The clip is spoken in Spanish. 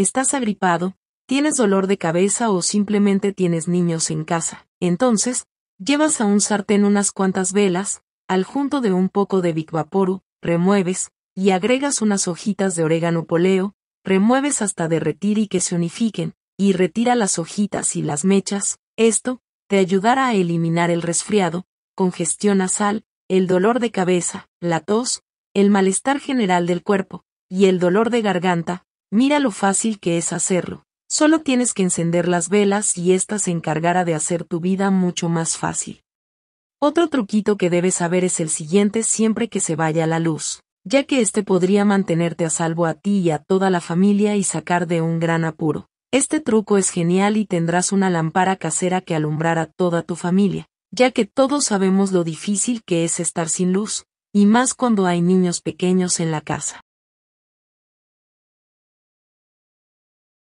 estás agripado, tienes dolor de cabeza o simplemente tienes niños en casa. Entonces, llevas a un sartén unas cuantas velas, al junto de un poco de bicvaporu, remueves, y agregas unas hojitas de orégano poleo, remueves hasta derretir y que se unifiquen, y retira las hojitas y las mechas, esto, te ayudará a eliminar el resfriado, congestión nasal, el dolor de cabeza, la tos, el malestar general del cuerpo, y el dolor de garganta, Mira lo fácil que es hacerlo. Solo tienes que encender las velas y ésta se encargará de hacer tu vida mucho más fácil. Otro truquito que debes saber es el siguiente siempre que se vaya la luz, ya que este podría mantenerte a salvo a ti y a toda la familia y sacar de un gran apuro. Este truco es genial y tendrás una lámpara casera que alumbrará a toda tu familia, ya que todos sabemos lo difícil que es estar sin luz, y más cuando hay niños pequeños en la casa.